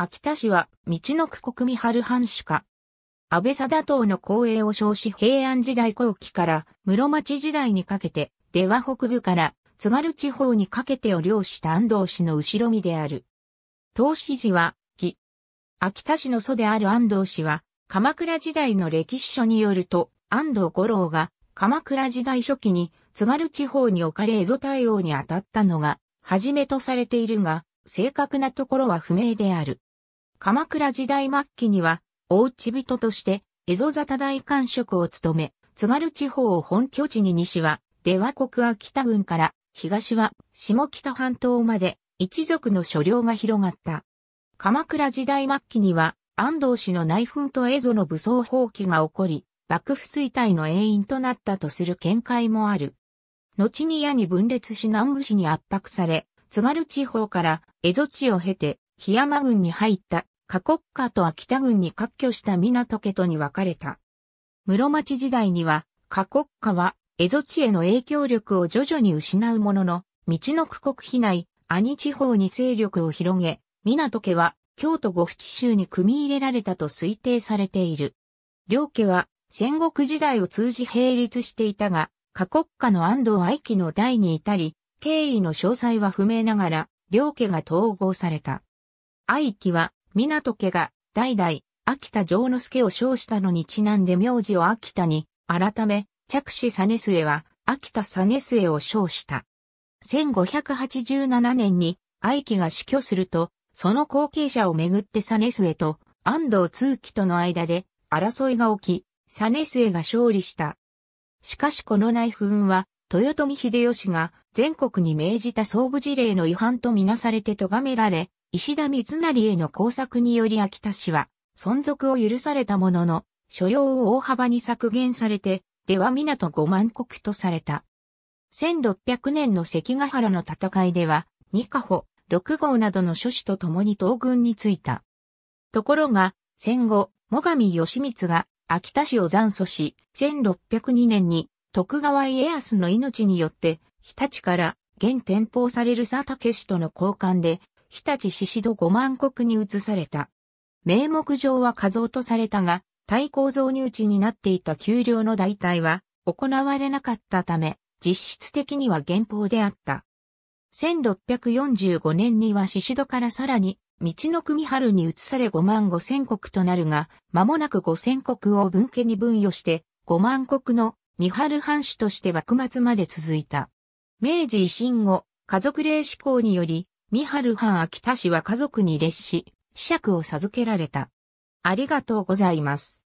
秋田市は、道の区国見春藩主家。安倍貞党の公営を称し平安時代後期から室町時代にかけて、出羽北部から津軽地方にかけてを領した安藤氏の後ろ身である。東市寺は、義。秋田市の祖である安藤氏は、鎌倉時代の歴史書によると、安藤五郎が鎌倉時代初期に津軽地方に置かれ蝦夷対応に当たったのが、はじめとされているが、正確なところは不明である。鎌倉時代末期には、大内人として、蝦夷座多大官職を務め、津軽地方を本拠地に西は、出羽国秋田郡から、東は下北半島まで、一族の所領が広がった。鎌倉時代末期には、安藤氏の内紛と蝦夷の武装放棄が起こり、幕府衰退の原因となったとする見解もある。後に矢に分裂し南部市に圧迫され、津軽地方から蝦夷地を経て檜山郡に入った、加国家と秋田郡に割拠した港家とに分かれた。室町時代には、加国家は、蝦夷地への影響力を徐々に失うものの、道の区国避内、兄地方に勢力を広げ、港家は、京都五府地州に組み入れられたと推定されている。両家は、戦国時代を通じ並立していたが、加国家の安藤愛機の代に至り、経緯の詳細は不明ながら、両家が統合された。愛機は、港家が、代々、秋田城之助を称したのにちなんで名字を秋田に、改め、着手スエは、秋田スエを称した。1587年に、愛機が死去すると、その後継者をめぐってスエと、安藤通紀との間で、争いが起き、サネスエが勝利した。しかしこの内紛は、豊臣秀吉が全国に命じた総武事例の違反とみなされて咎められ、石田三成への工作により秋田市は存続を許されたものの、所要を大幅に削減されて、では港五万国とされた。1600年の関ヶ原の戦いでは、二カ保、六号などの諸子と共に東軍についた。ところが、戦後、最上義光が秋田市を残訴し、1602年に徳川家康の命によって、日立から現天保される佐竹氏との交換で日立宍戸五万国に移された。名目上は過剰とされたが、対抗増入地になっていた給料の代替は行われなかったため、実質的には減俸であった。1645年には宍戸からさらに、道の組春に移され5万5千国となるが、間もなく5千国を分家に分与して、5万国の三春藩主として幕末まで続いた。明治維新後、家族礼志向により、三春藩秋田市は家族に列し、子爵を授けられた。ありがとうございます。